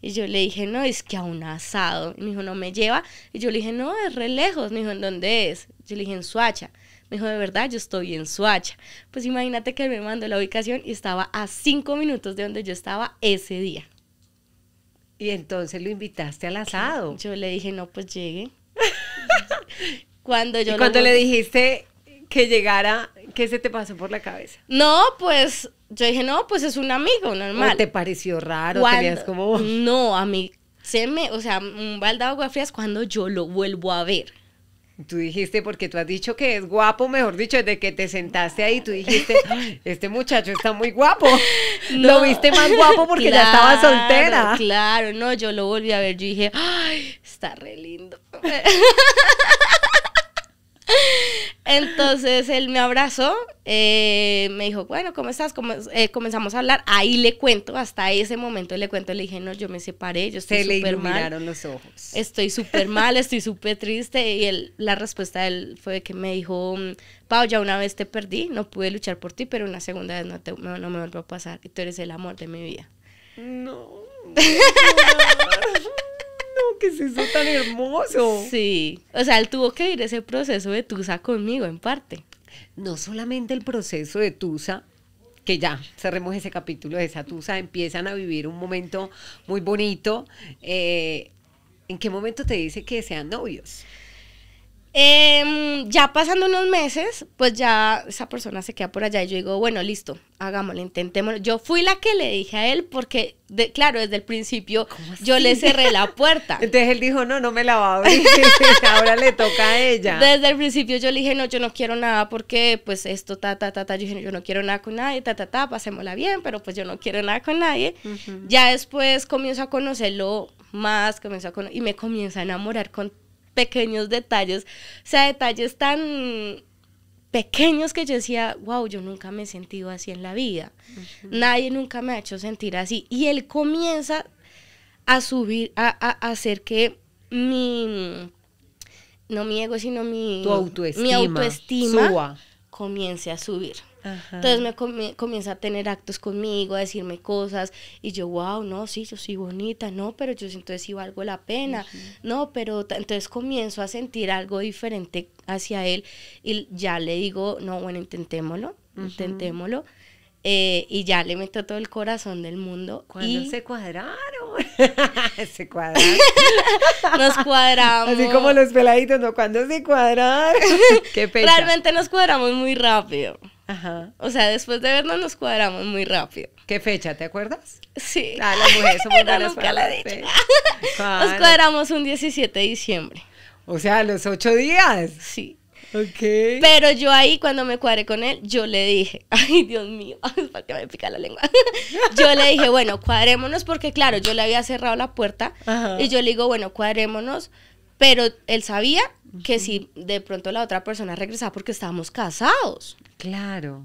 Y yo le dije, no, es que a un asado. Y me dijo, no me lleva. Y yo le dije, no, es re lejos. Me dijo, ¿en dónde es? Yo le dije, en Suacha. Me dijo, de verdad, yo estoy en Suacha. Pues imagínate que él me mandó la ubicación y estaba a cinco minutos de donde yo estaba ese día. Y entonces lo invitaste al asado. Yo le dije, no, pues llegue. cuando yo... cuando le dijiste que llegara, ¿qué se te pasó por la cabeza? No, pues yo dije, no, pues es un amigo normal. ¿O te pareció raro? tenías como... No, a mí se me, o sea, un baldado de agua cuando yo lo vuelvo a ver. Tú dijiste, porque tú has dicho que es guapo, mejor dicho, desde que te sentaste ahí, tú dijiste, este muchacho está muy guapo. lo viste más guapo porque ya estaba soltera. Claro, no, yo lo volví a ver, yo dije, ay, está re lindo. Entonces él me abrazó, eh, me dijo, bueno, ¿cómo estás? Eh, comenzamos a hablar. Ahí le cuento, hasta ese momento le cuento, le dije, no, yo me separé, yo estoy súper mal. le los ojos. Estoy súper mal, estoy súper triste. Y la respuesta de él fue que me dijo, Pau, ya una vez te perdí, no pude luchar por ti, pero una segunda vez no, te, no, me vuelvo a pasar. Y tú eres el amor de mi vida. No. no. que se es tan hermoso? Sí, o sea, él tuvo que ir ese proceso de Tusa conmigo en parte. No solamente el proceso de Tusa, que ya cerremos ese capítulo de esa Tusa, empiezan a vivir un momento muy bonito. Eh, ¿En qué momento te dice que sean novios? Em, ya pasando unos meses, pues ya esa persona se queda por allá y yo digo, bueno, listo, hagámoslo, intentémoslo. Yo fui la que le dije a él porque, claro, desde el principio yo le cerré la puerta. Entonces él dijo, no, no me la va a abrir, ahora le toca a ella. Desde el principio yo le dije, no, yo no quiero nada porque pues esto, ta, ta, ta, ta, yo dije, yo no quiero nada con nadie, ta, ta, ta, pasémosla bien, pero pues yo no quiero nada con nadie. Ya después comienzo a conocerlo más, comienzo a y me comienza a enamorar con pequeños detalles, o sea, detalles tan pequeños que yo decía, wow, yo nunca me he sentido así en la vida, nadie nunca me ha hecho sentir así. Y él comienza a subir, a, hacer que mi, no mi ego, sino mi, autoestima, mi autoestima comience a subir. Entonces me comienza a tener actos conmigo, a decirme cosas y yo, wow, no, sí, yo soy bonita, no, pero yo siento que sí valgo la pena, no, pero entonces comienzo a sentir algo diferente hacia él y ya le digo, no, bueno, intentémoslo, intentémoslo. Eh, y ya le meto todo el corazón del mundo. Cuando se cuadraron. se cuadraron. nos cuadramos. Así como los peladitos, ¿no? Cuando se cuadraron. Qué Realmente nos cuadramos muy rápido. Ajá. O sea, después de vernos nos cuadramos muy rápido. ¿Qué fecha? ¿Te acuerdas? Sí. Ah, las mujeres nunca la dicho. Nos cuadramos un 17 de diciembre. O sea, los ocho días. Sí. Ok. Pero yo ahí, cuando me cuadré con él, yo le dije, ay, Dios mío, para que me pica la lengua. yo le dije, bueno, cuadrémonos, porque claro, yo le había cerrado la puerta. Y yo le digo, bueno, cuadrémonos. Pero él sabía que si de pronto la otra persona regresaba porque estábamos casados. Claro.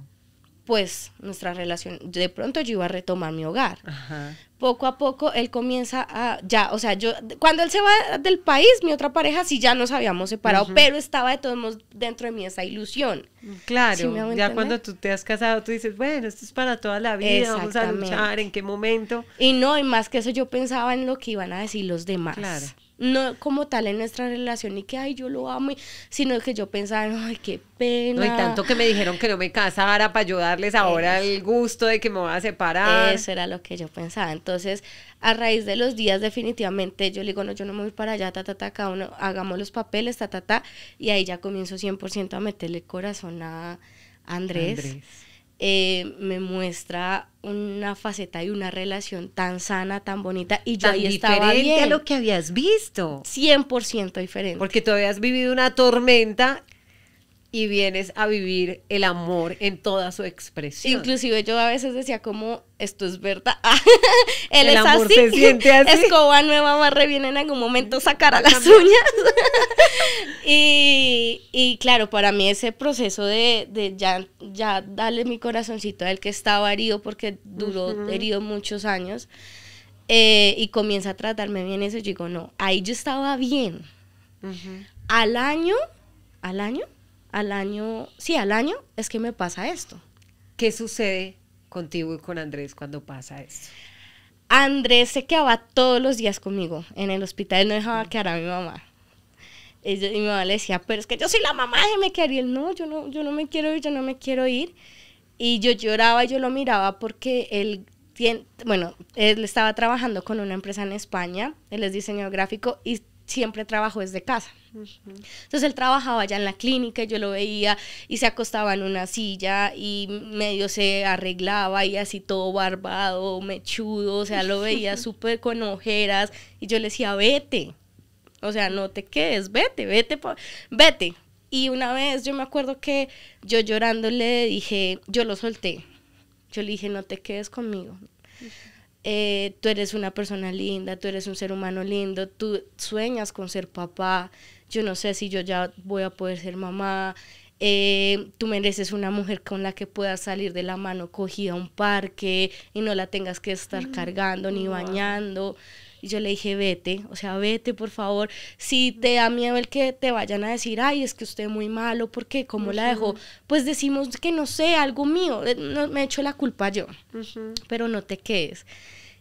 Pues nuestra relación, de pronto yo iba a retomar mi hogar. Ajá. Poco a poco él comienza a, ya, o sea, yo, cuando él se va del país, mi otra pareja sí ya nos habíamos separado, pero estaba de todos modos dentro de mí esa ilusión. Mm, claro, ya cuando tú te has casado, tú dices, bueno, esto es para toda la vida, vamos a luchar, ¿en qué momento? Y no, y más que eso, yo pensaba en lo que iban a decir los demás. Claro no como tal en nuestra relación y que, ay, yo lo amo, sino que yo pensaba, ay, qué pena. No, tanto que me dijeron que no me casara para ayudarles darles ahora el gusto de que me voy a separar. Eso era lo que yo pensaba. Entonces, a raíz de los días, definitivamente, yo le digo, no, yo no me voy para allá, ta, ta, ta, cada uno, hagamos los papeles, ta, ta, ta, y ahí ya comienzo 100% a meterle corazón a Andrés. Andrés eh, me muestra una faceta y una relación tan sana, tan bonita y yo estaba diferente a lo que habías visto. 100% diferente. Porque tú habías vivido una tormenta y vienes a vivir el amor en toda su expresión. Inclusive yo a veces decía como, esto es verdad. él el amor así. Se siente así. Escoba nueva va re bien en algún momento sacar a las uñas. y, claro, para mí ese proceso de, ya, ya darle mi corazoncito él que estaba herido, porque duró herido muchos años, eh, y comienza a tratarme bien eso, yo digo, no, ahí yo estaba bien. Al año, al año, al año, sí, al año es que me pasa esto. ¿Qué sucede contigo y con Andrés cuando pasa esto? Andrés se quedaba todos los días conmigo en el hospital, él no dejaba quedar a mi mamá. y mi mamá le decía, pero es que yo soy la mamá, déjeme me Y él, no, yo no, yo no me quiero ir, yo no me quiero ir. Y yo lloraba y yo lo miraba porque él, bueno, él estaba trabajando con una empresa en España, él es diseñador gráfico y siempre trabajo desde casa. Entonces él trabajaba allá en la clínica, yo lo veía y se acostaba en una silla y medio se arreglaba y así todo barbado, mechudo, o sea, lo veía súper con ojeras y yo le decía, vete, o sea, no te quedes, vete, vete, vete. Y una vez yo me acuerdo que yo llorando le dije, yo lo solté, yo le dije, no te quedes conmigo. Eh, tú eres una persona linda, tú eres un ser humano lindo, tú sueñas con ser papá, yo no sé si yo ya voy a poder ser mamá, eh, tú mereces una mujer con la que puedas salir de la mano cogida a un parque y no la tengas que estar mm. cargando ni bañando. Y yo le dije, vete, o sea, vete por favor. Si te da miedo el que te vayan a decir, ay, es que usted es muy malo, porque ¿Cómo la dejó? Pues decimos que no sé, algo mío, eh, no, me hecho la culpa yo, pero no te quedes.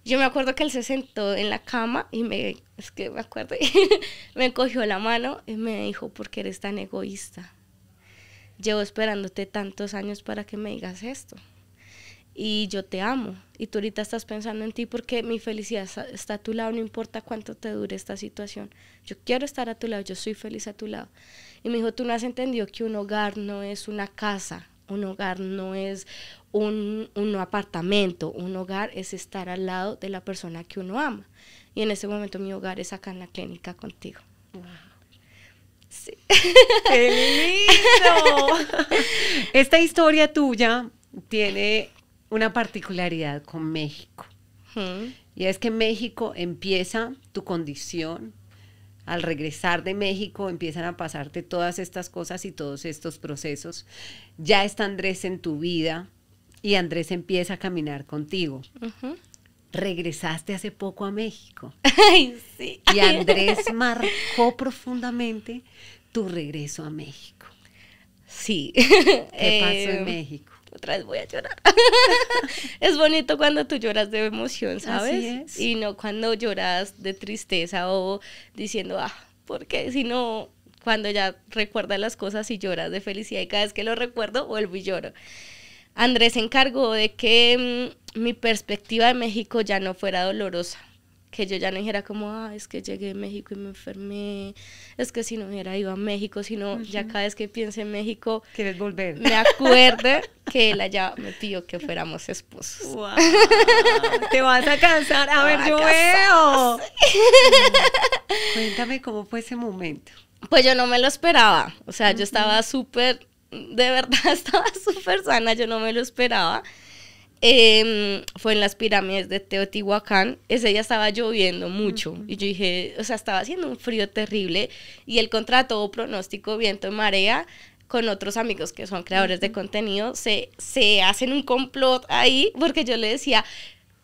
Yo me acuerdo que él se sentó en la cama y me, es que me acuerdo, me cogió la mano y me dijo, ¿por qué eres tan egoísta? Llevo esperándote tantos años para que me digas esto y yo te amo. Y tú ahorita estás pensando en ti porque mi felicidad está a tu lado, no importa cuánto te dure esta situación. Yo quiero estar a tu lado, yo soy feliz a tu lado. Y me dijo, tú no has entendido que un hogar no es una casa, un hogar no es un, apartamento, un hogar es estar al lado de la persona que uno ama. Y en ese momento mi hogar es acá en la clínica contigo. ¡Qué lindo! Esta historia tuya tiene una particularidad con México. Hmm. Y es que México empieza tu condición. Al regresar de México empiezan a pasarte todas estas cosas y todos estos procesos. Ya está Andrés en tu vida y Andrés empieza a caminar contigo. Regresaste hace poco a México. Y Andrés marcó profundamente tu regreso a México. Sí. ¿Qué pasó en eh, México? otra vez voy a llorar. es bonito cuando tú lloras de emoción, ¿sabes? Y no cuando lloras de tristeza o diciendo, ah, ¿por qué? Sino cuando ya recuerdas las cosas y lloras de felicidad y cada vez que lo recuerdo vuelvo y lloro. Andrés se encargó de que mm, mi perspectiva de México ya no fuera dolorosa que yo ya no dijera como, ah, es que llegué a México y me enfermé, es que si no hubiera ido a México, sino ya cada vez que piense en México, quieres volver. Me acuerde que él allá me pidió que fuéramos esposos. Te vas a cansar, a ver, ah, yo veo. Cuéntame cómo fue ese momento. Pues yo no me lo esperaba, o sea, yo estaba súper, de verdad estaba súper sana, yo no me lo esperaba. Em, fue en las pirámides de Teotihuacán. Ese día estaba lloviendo mucho y yo dije, o sea, estaba haciendo un frío terrible y el contrato o pronóstico, viento y marea, con otros amigos que son creadores de contenido, se, se hacen un complot ahí porque yo le decía...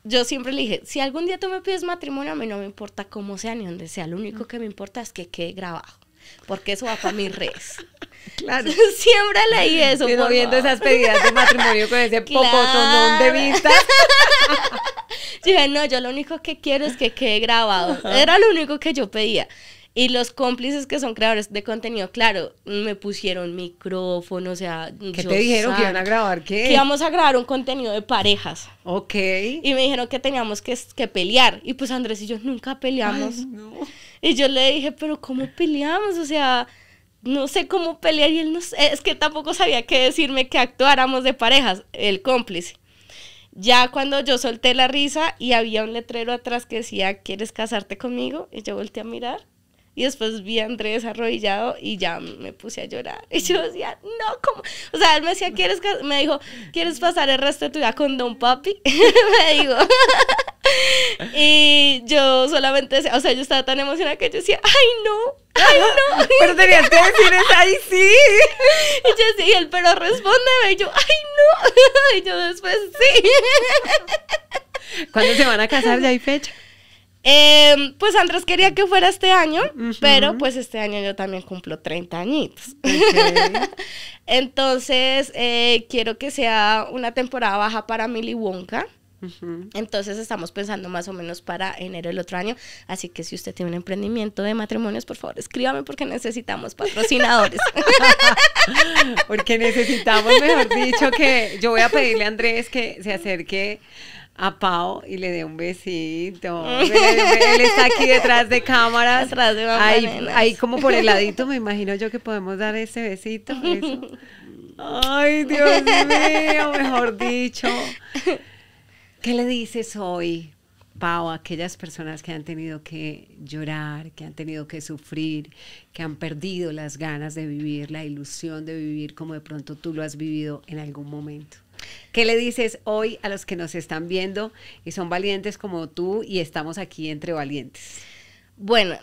Yo siempre le dije, si algún día tú me pides matrimonio, a mí no me importa cómo sea ni dónde sea, lo único que me importa es que quede grabado porque eso va para mis redes. Claro. Siempre leí eso. Y viendo esas pedidas de matrimonio con ese claro. de vista. dije, no, yo lo único que quiero es que quede grabado. Era lo único que yo pedía. Y los cómplices que son creadores de contenido, claro, me pusieron micrófono, o sea... ¿Qué te dijeron que iban a grabar qué? Que íbamos a grabar un contenido de parejas. Ok. Y me dijeron que teníamos que, que pelear. Y pues Andrés y yo nunca peleamos. Y yo le dije, pero ¿cómo peleamos? O sea, no sé cómo pelear. Y él no sé, es que tampoco sabía qué decirme que actuáramos de parejas, el cómplice. Ya cuando yo solté la risa y había un letrero atrás que decía, ¿quieres casarte conmigo? Y yo volteé a mirar y después vi a Andrés arrodillado y ya me puse a llorar. Y yo decía, no, ¿cómo? O sea, él me decía, ¿quieres Me dijo, ¿quieres pasar el resto de tu vida con Don Papi? me dijo. y yo solamente, o sea, yo estaba tan emocionada que yo decía, ¡ay, no! ¡Ay, no! Pero tenías que decir es, ¡ay, sí! Y yo decía, y él, pero respóndeme. Y yo, ¡ay, no! Y yo después, sí. ¿Cuándo se van a casar? ¿Ya hay fecha? Em, pues Andrés quería que fuera este año, pero pues este año yo también cumplo 30 añitos. Entonces, eh, quiero que sea una temporada baja para Milly Wonka. Entonces estamos pensando más o menos para enero del otro año. Así que si usted tiene un emprendimiento de matrimonios, por favor, escríbame porque necesitamos patrocinadores. porque necesitamos, mejor dicho, que yo voy a pedirle a Andrés que se acerque a Pau y le dé un besito. él, está aquí detrás de cámaras. ahí, como por el ladito, me imagino yo que podemos dar ese besito. Ay, Dios mío, mejor dicho. ¿Qué le dices hoy, Pau, a aquellas personas que han tenido que llorar, que han tenido que sufrir, que han perdido las ganas de vivir, la ilusión de vivir como de pronto tú lo has vivido en algún momento? ¿Qué le dices hoy a los que nos están viendo y son valientes como tú y estamos aquí entre valientes? Bueno,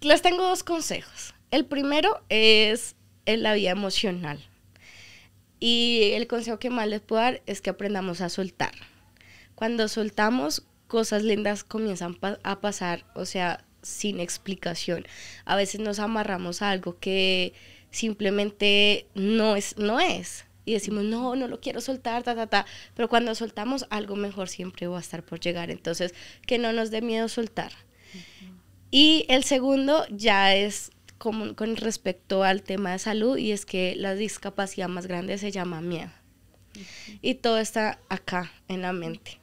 les tengo dos consejos. El primero es en la vida emocional. Y el consejo que más les puedo dar es que aprendamos a soltar. Cuando soltamos, cosas lindas comienzan a pasar, o sea, sin explicación. A veces nos amarramos a algo que simplemente no es, no es y decimos, no, no lo quiero soltar, ta, ta, ta. Pero cuando soltamos, algo mejor siempre va a estar por llegar. Entonces, que no nos dé miedo soltar. Y el segundo ya es con respecto al tema de salud y es que la discapacidad más grande se llama miedo. Y todo está acá, en la mente.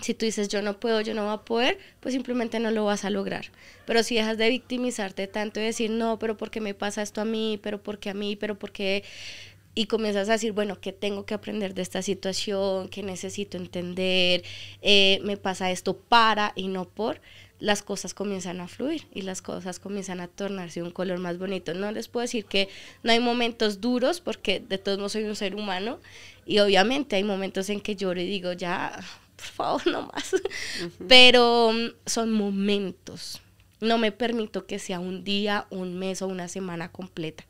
Si tú dices yo no puedo, yo no voy a poder, pues simplemente no lo vas a lograr. Pero si dejas de victimizarte tanto y decir no, pero ¿por qué me pasa esto a mí? ¿Pero ¿por qué a mí? ¿Pero ¿por qué...? y comienzas a decir, bueno, ¿qué tengo que aprender de esta situación? ¿Qué necesito entender? Eh, ¿Me pasa esto para y no por? Las cosas comienzan a fluir y las cosas comienzan a tornarse un color más bonito. No les puedo decir que no hay momentos duros porque de todos modos soy un ser humano y obviamente hay momentos en que lloro y digo, ya, por favor, no más. Pero mm, son momentos. No me permito que sea un día, un mes o una semana completa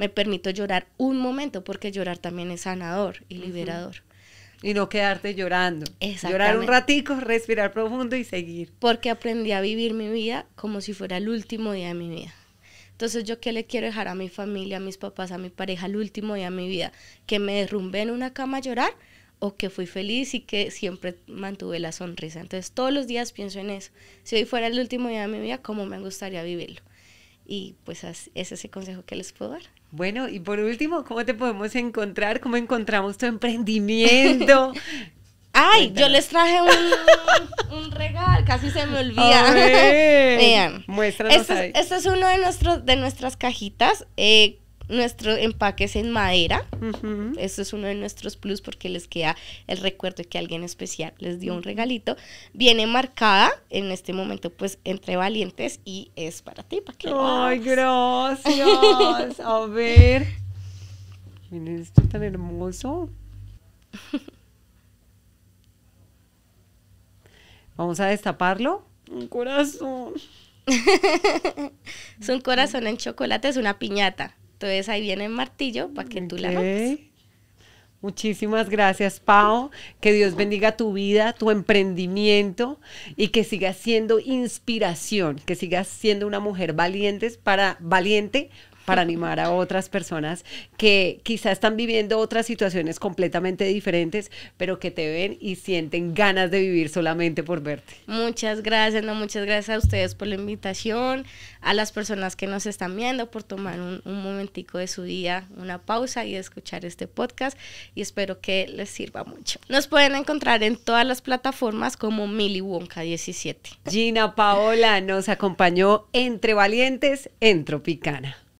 me permito llorar un momento porque llorar también es sanador y liberador. Y no quedarte llorando. Llorar un ratico, respirar profundo y seguir. Porque aprendí a vivir mi vida como si fuera el último día de mi vida. Entonces, ¿yo qué le quiero dejar a mi familia, a mis papás, a mi pareja el último día de mi vida? ¿Que me derrumbé en una cama a llorar o que fui feliz y que siempre mantuve la sonrisa? Entonces, todos los días pienso en eso. Si hoy fuera el último día de mi vida, ¿cómo me gustaría vivirlo? Y pues ese es el consejo que les puedo dar. Bueno, y por último, ¿cómo te podemos encontrar? ¿Cómo encontramos tu emprendimiento? Ay, yo les traje un, regalo, casi se me olvida. Vean, muéstranos este es, ahí. Este es uno de, nuestros, de nuestras cajitas. Eh, empaque empaques en madera. Eso es uno de nuestros plus porque les queda el recuerdo de que alguien especial les dio un regalito. Viene marcada en este momento, pues, entre valientes y es para ti, para que ¡Ay, gracias! A ver. Miren esto tan hermoso. Vamos a destaparlo. Un corazón. es un corazón en chocolate, es una piñata. Entonces ahí viene el martillo para que tú la rompas. Muchísimas gracias, Pau. Que Dios bendiga tu vida, tu emprendimiento y que sigas siendo inspiración, que sigas siendo una mujer valiente para, valiente para animar a otras personas que quizás están viviendo otras situaciones completamente diferentes, pero que te ven y sienten ganas de vivir solamente por verte. Muchas gracias, no, muchas gracias a ustedes por la invitación, a las personas que nos están viendo, por tomar un, momentico de su día, una pausa y escuchar este podcast y espero que les sirva mucho. Nos pueden encontrar en todas las plataformas como Miliwonka Wonka 17. Gina Paola nos acompañó entre valientes, en Tropicana.